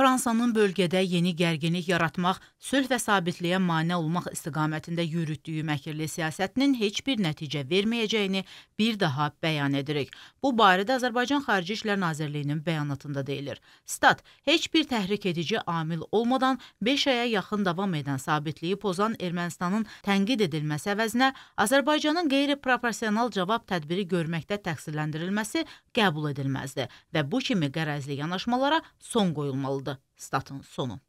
Fransanın bölgədə yeni gərginlik yaratmaq, sülh və sabitliyə mane olmaq istiqamətində yürütdüyü məkirli siyasətinin heç bir nəticə verməyəcəyini bir daha bəyan edirik. Bu barədə Azərbaycan Xarici İşlər Nazirliyinin bəyanatında deyilir. Stat: Heç bir təhrik edici amil olmadan 5 aya yaxın davam edən sabitliyi pozan Ermənistanın tənqid edilməsi əvəzinə Azərbaycanın qeyri-proporsional cavab tədbiri görməkdə təqsirləndirilməsi qəbul edilməzdir və bu kimi qərəzli yanaşmalara son qoyulmalıdır. oldu statın sonu.